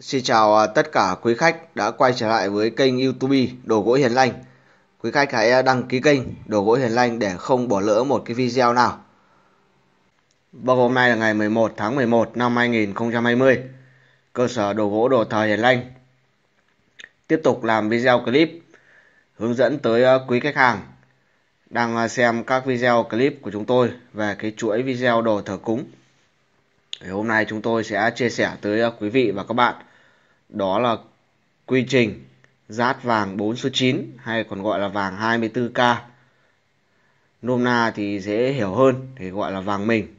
Xin chào à, tất cả quý khách đã quay trở lại với kênh YouTube Đồ gỗ Hiền Lành. Quý khách hãy à, đăng ký kênh Đồ gỗ Hiền Lành để không bỏ lỡ một cái video nào. Vâng, hôm nay là ngày 11 tháng 11 năm 2020. Cơ sở đồ gỗ đồ thờ Hiền Lành tiếp tục làm video clip hướng dẫn tới à, quý khách hàng đang xem các video clip của chúng tôi về cái chuỗi video đồ thờ cúng hôm nay chúng tôi sẽ chia sẻ tới à, quý vị và các bạn đó là quy trình dát vàng 4 số 9 hay còn gọi là vàng 24K nôm na thì dễ hiểu hơn thì gọi là vàng mình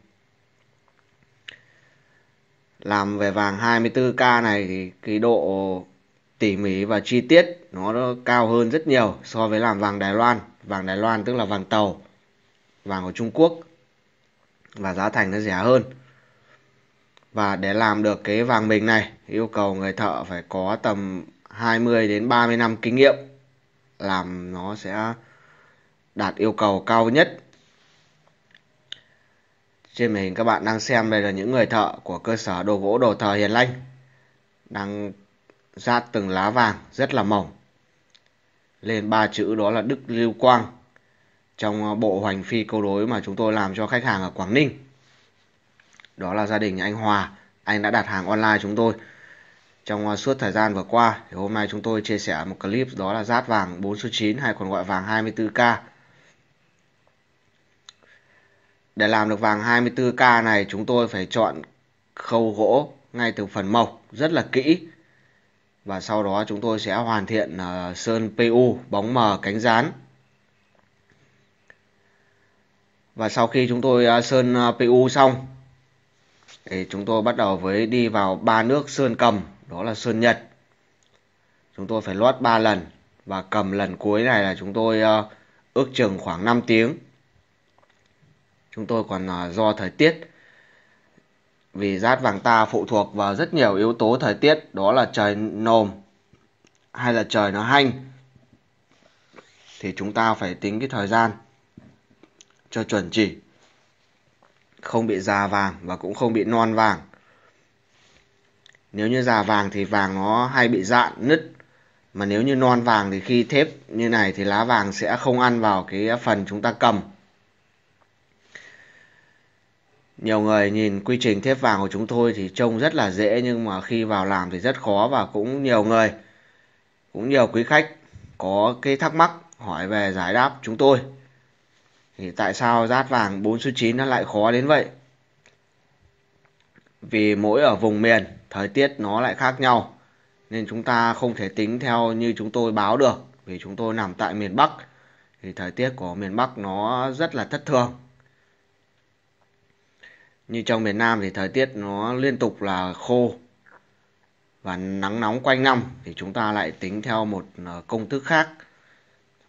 làm về vàng 24K này thì cái độ tỉ mỉ và chi tiết nó cao hơn rất nhiều so với làm vàng Đài Loan vàng Đài Loan tức là vàng tàu vàng của Trung Quốc và giá thành nó rẻ hơn và để làm được cái vàng mình này yêu cầu người thợ phải có tầm 20 đến 30 năm kinh nghiệm làm nó sẽ đạt yêu cầu cao nhất trên màn hình các bạn đang xem đây là những người thợ của cơ sở đồ gỗ đồ thờ Hiền Lanh đang ra từng lá vàng rất là mỏng lên ba chữ đó là Đức Lưu Quang trong bộ hoành phi câu đối mà chúng tôi làm cho khách hàng ở Quảng Ninh đó là gia đình anh Hòa anh đã đặt hàng online chúng tôi trong à, suốt thời gian vừa qua thì hôm nay chúng tôi chia sẻ một clip đó là rát vàng 4 số 9 hay còn gọi vàng 24k để làm được vàng 24k này chúng tôi phải chọn khâu gỗ ngay từ phần mộc rất là kỹ và sau đó chúng tôi sẽ hoàn thiện à, sơn PU bóng mờ cánh rán và sau khi chúng tôi à, sơn PU xong thì chúng tôi bắt đầu với đi vào ba nước sơn cầm đó là sơn nhật chúng tôi phải lót 3 lần và cầm lần cuối này là chúng tôi ờ, ước chừng khoảng 5 tiếng chúng tôi còn ờ, do thời tiết vì rát vàng ta phụ thuộc vào rất nhiều yếu tố thời tiết đó là trời nồm hay là trời nó hanh thì chúng ta phải tính cái thời gian cho chuẩn chỉ không bị già vàng và cũng không bị non vàng nếu như già vàng thì vàng nó hay bị dạn nứt mà nếu như non vàng thì khi thép như này thì lá vàng sẽ không ăn vào cái phần chúng ta cầm nhiều người nhìn quy trình thép vàng của chúng tôi thì trông rất là dễ nhưng mà khi vào làm thì rất khó và cũng nhiều người cũng nhiều quý khách có cái thắc mắc hỏi về giải đáp chúng tôi thì tại sao rát vàng 4 số 9 nó lại khó đến vậy vì mỗi ở vùng miền thời tiết nó lại khác nhau nên chúng ta không thể tính theo như chúng tôi báo được vì chúng tôi nằm tại miền Bắc thì thời tiết của miền Bắc nó rất là thất thường như trong miền Nam thì thời tiết nó liên tục là khô và nắng nóng quanh năm thì chúng ta lại tính theo một ờ, công thức khác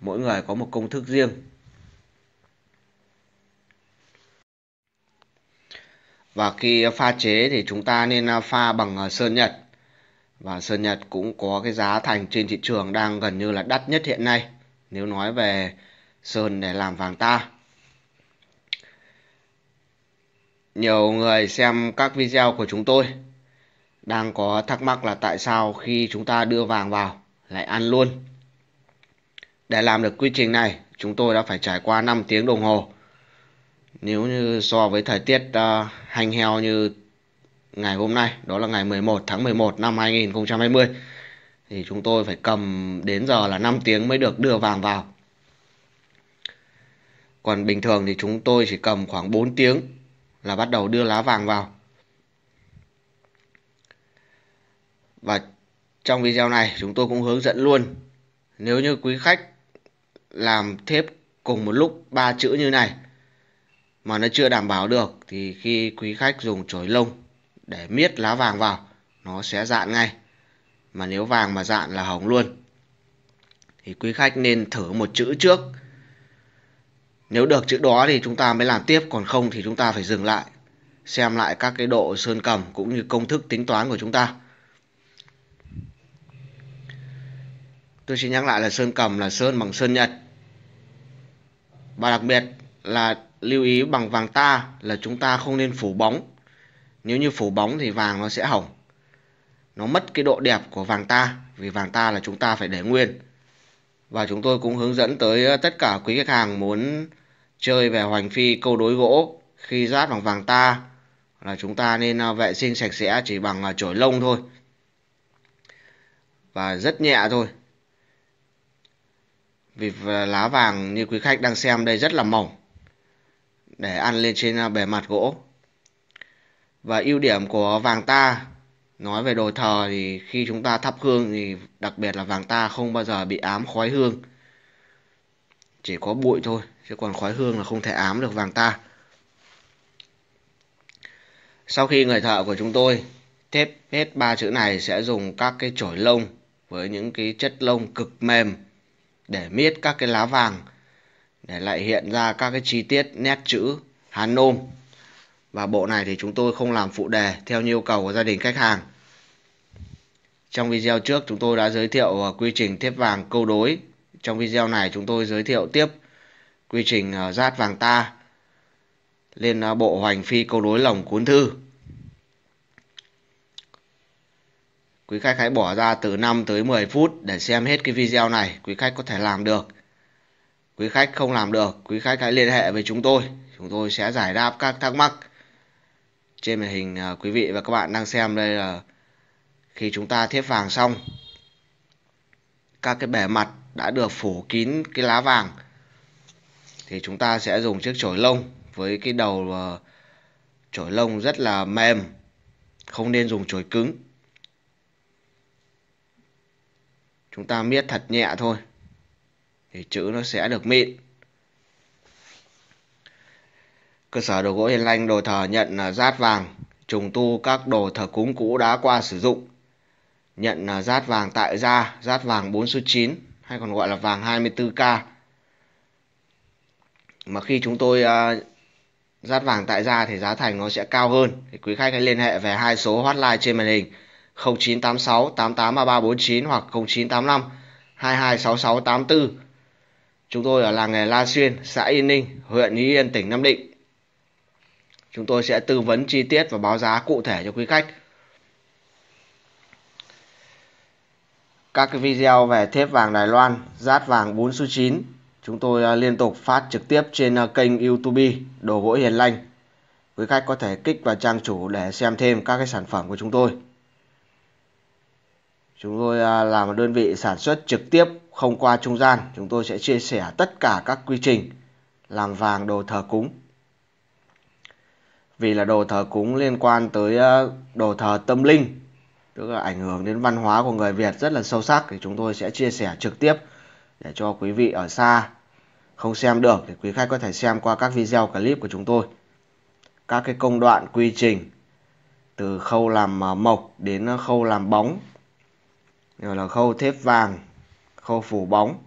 mỗi người có một công thức riêng và khi pha chế thì chúng ta nên à, pha bằng à, sơn nhật và sơn nhật cũng có cái giá thành trên thị trường đang gần như là đắt nhất hiện nay nếu nói về sơn để làm vàng ta nhiều người xem các video của chúng tôi đang có thắc mắc là tại sao khi chúng ta đưa vàng vào lại ăn luôn để làm được quy trình này chúng tôi đã phải trải qua 5 tiếng đồng hồ nếu như so với thời tiết uh, hành heo như ngày hôm nay đó là ngày 11 tháng 11 năm 2020 thì chúng tôi phải cầm đến giờ là 5 tiếng mới được đưa vàng vào còn bình thường thì chúng tôi chỉ cầm khoảng 4 tiếng là bắt đầu đưa lá vàng vào và trong video này chúng tôi cũng hướng dẫn luôn nếu như quý khách làm thép cùng một lúc ba chữ như này mà nó chưa đảm bảo được thì khi quý khách dùng chổi lông để miết lá vàng vào nó sẽ dạn ngay mà nếu vàng mà dạn là hỏng luôn thì quý khách nên thử một chữ trước nếu được chữ đó thì chúng ta mới làm tiếp còn không thì chúng ta phải dừng lại xem lại các cái độ sơn cầm cũng như công thức tính toán của chúng ta tôi xin nhắc lại là sơn cầm là sơn bằng sơn nhật và đặc biệt là lưu ý bằng vàng ta là chúng ta không nên phủ bóng nếu như phủ bóng thì vàng nó sẽ hỏng nó mất cái độ đẹp của vàng ta vì vàng ta là chúng ta phải để nguyên và chúng tôi cũng hướng dẫn tới ờ, tất cả quý khách hàng muốn chơi về hoành phi câu đối gỗ khi rát bằng vàng ta là chúng ta nên ờ, vệ sinh sạch sẽ chỉ bằng ờ, chổi lông thôi và rất nhẹ thôi vì lá vàng như quý khách đang xem đây rất là mỏng để ăn lên trên à, bề mặt gỗ và ưu điểm của vàng ta nói về đồ thờ thì khi chúng ta thắp hương thì đặc biệt là vàng ta không bao giờ bị ám khói hương chỉ có bụi thôi chứ còn khói hương là không thể ám được vàng ta sau khi người thợ của chúng tôi thép hết ba chữ này sẽ dùng các cái chổi lông với những cái chất lông cực mềm để miết các cái lá vàng để lại hiện ra các cái chi tiết nét chữ Hán nôm và bộ này thì chúng tôi không làm phụ đề theo nhu cầu của gia đình khách hàng trong video trước chúng tôi đã giới thiệu ờ, quy trình thép vàng câu đối trong video này chúng tôi giới thiệu tiếp quy trình ờ, rát vàng ta lên ờ, bộ hoành phi câu đối lồng cuốn thư quý khách hãy bỏ ra từ 5 tới 10 phút để xem hết cái video này quý khách có thể làm được quý khách không làm được quý khách hãy liên hệ với chúng tôi chúng tôi sẽ giải đáp các thắc mắc trên màn hình à, quý vị và các bạn đang xem đây là khi chúng ta thiếp vàng xong các cái bề mặt đã được phủ kín cái lá vàng thì chúng ta sẽ dùng chiếc chổi lông với cái đầu à, chổi lông rất là mềm không nên dùng chổi cứng chúng ta miết thật nhẹ thôi thì chữ nó sẽ được mịn cơ sở đồ gỗ hiền lành đồ thờ nhận rát vàng trùng tu các đồ thờ cúng cũ đã qua sử dụng nhận rát vàng tại gia rát vàng 4 số 9 hay còn gọi là vàng 24k mà khi chúng tôi uh, rát vàng tại gia thì giá thành nó sẽ cao hơn thì quý khách hãy liên hệ về hai số hotline trên màn hình 0986 883349 hoặc 0985 226684 Chúng tôi ở làng nghề La Xuyên, xã Yên Ninh, huyện Ý Yên, tỉnh Nam Định. Chúng tôi sẽ tư vấn chi tiết và báo giá cụ thể cho quý khách. Các cái video về thép vàng Đài Loan, rát vàng 4 số 9 chúng tôi à, liên tục phát trực tiếp trên à, kênh YouTube Đồ gỗ Hiền Lành. Quý khách có thể kích vào trang chủ để xem thêm các cái sản phẩm của chúng tôi chúng tôi à, là một đơn vị sản xuất trực tiếp không qua trung gian chúng tôi sẽ chia sẻ tất cả các quy trình làm vàng đồ thờ cúng vì là đồ thờ cúng liên quan tới à, đồ thờ tâm linh tức là ảnh hưởng đến văn hóa của người Việt rất là sâu sắc thì chúng tôi sẽ chia sẻ trực tiếp để cho quý vị ở xa không xem được thì quý khách có thể xem qua các video clip của chúng tôi các cái công đoạn quy trình từ khâu làm à, mộc đến khâu làm bóng rồi là khâu thép vàng khâu phủ bóng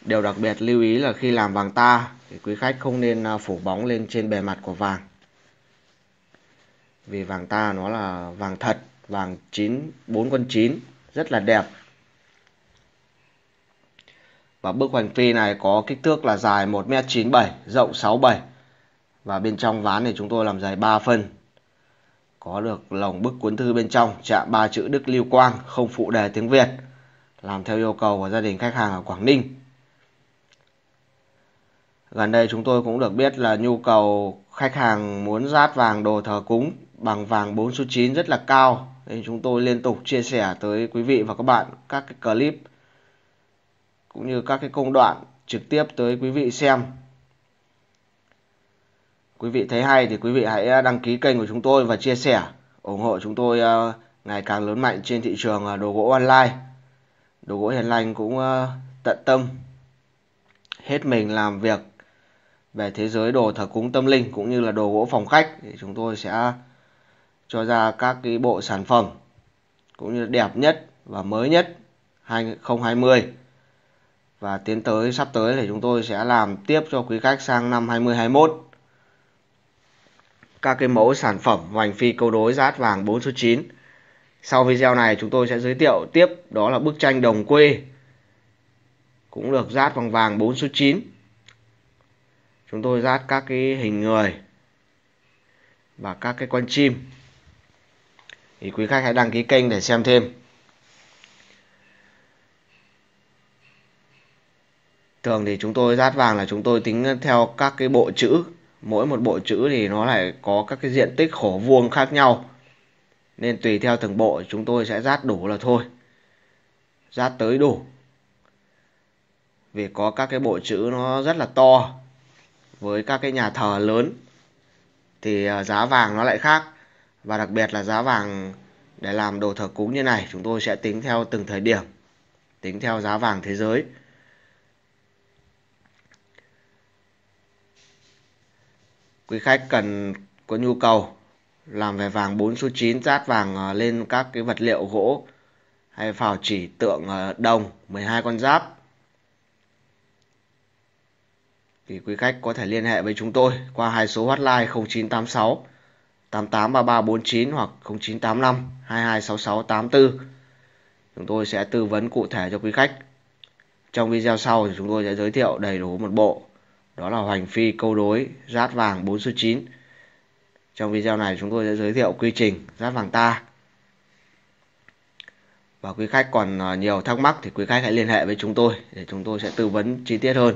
điều đặc biệt lưu ý là khi làm vàng ta thì quý khách không nên à, phủ bóng lên trên bề mặt của vàng vì vàng ta nó là vàng thật vàng chín bốn con chín rất là đẹp và bức hoành phi này có kích thước là dài 1m97 rộng 67 và bên trong ván thì chúng tôi làm dài 3 phân có được lồng bức cuốn thư bên trong chạm ba chữ Đức Lưu Quang không phụ đề tiếng Việt, làm theo yêu cầu của gia đình khách hàng ở Quảng Ninh. Gần đây chúng tôi cũng được biết là nhu cầu khách hàng muốn rát vàng đồ thờ cúng bằng vàng 4 số 9 rất là cao. Nên chúng tôi liên tục chia sẻ tới quý vị và các bạn các cái clip cũng như các cái công đoạn trực tiếp tới quý vị xem Quý vị thấy hay thì quý vị hãy à, đăng ký kênh của chúng tôi và chia sẻ, ủng hộ chúng tôi à, ngày càng lớn mạnh trên thị trường à, đồ gỗ online. Đồ gỗ hiền lành cũng tận tâm, hết mình làm việc về thế giới đồ thờ cúng tâm linh cũng như là đồ gỗ phòng khách thì chúng tôi sẽ cho ra các cái bộ sản phẩm cũng như đẹp nhất và mới nhất 2020 và tiến tới sắp tới thì chúng tôi sẽ làm tiếp cho quý khách sang năm 2021 các cái mẫu sản phẩm hoành phi câu đối rát vàng 4 số 9. Sau video này chúng tôi sẽ giới thiệu tiếp đó là bức tranh đồng quê cũng được rát bằng vàng 4 số 9. Chúng tôi rát các cái hình người và các cái con chim. Thì quý khách hãy đăng ký kênh để xem thêm. Thường thì chúng tôi rát vàng là chúng tôi tính theo các cái bộ chữ mỗi một bộ chữ thì nó lại có các cái diện tích khổ vuông khác nhau nên tùy theo từng bộ chúng tôi sẽ dát đủ là thôi dát tới đủ vì có các cái bộ chữ nó rất là to với các cái nhà thờ lớn thì à, giá vàng nó lại khác và đặc biệt là giá vàng để làm đồ thờ cúng như này chúng tôi sẽ tính theo từng thời điểm tính theo giá vàng thế giới quý khách cần có nhu cầu làm về vàng 4 số 9 dát vàng ờ, lên các cái vật liệu gỗ hay phào chỉ tượng ờ, đồng 12 con giáp thì quý khách có thể liên hệ với chúng tôi qua hai số hotline 0986 883349 hoặc 0985 226684. Chúng tôi sẽ tư vấn cụ thể cho quý khách. Trong video sau thì chúng tôi sẽ giới thiệu đầy đủ một bộ đó là hoành phi câu đối rát vàng 4 số 9 trong video này chúng tôi sẽ giới thiệu quy trình rát vàng ta và quý khách còn à, nhiều thắc mắc thì quý khách hãy liên hệ với chúng tôi để chúng tôi sẽ tư vấn chi tiết hơn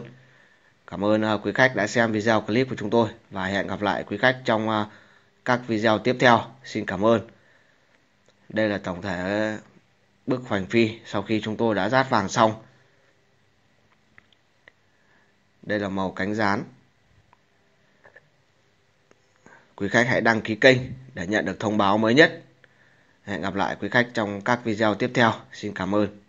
cảm ơn à, quý khách đã xem video clip của chúng tôi và hẹn gặp lại quý khách trong à, các video tiếp theo xin cảm ơn đây là tổng thể bước hoành phi sau khi chúng tôi đã rát vàng xong đây là màu cánh rán quý khách hãy đăng ký kênh để nhận được thông báo mới nhất hẹn gặp lại quý khách trong các video tiếp theo xin cảm ơn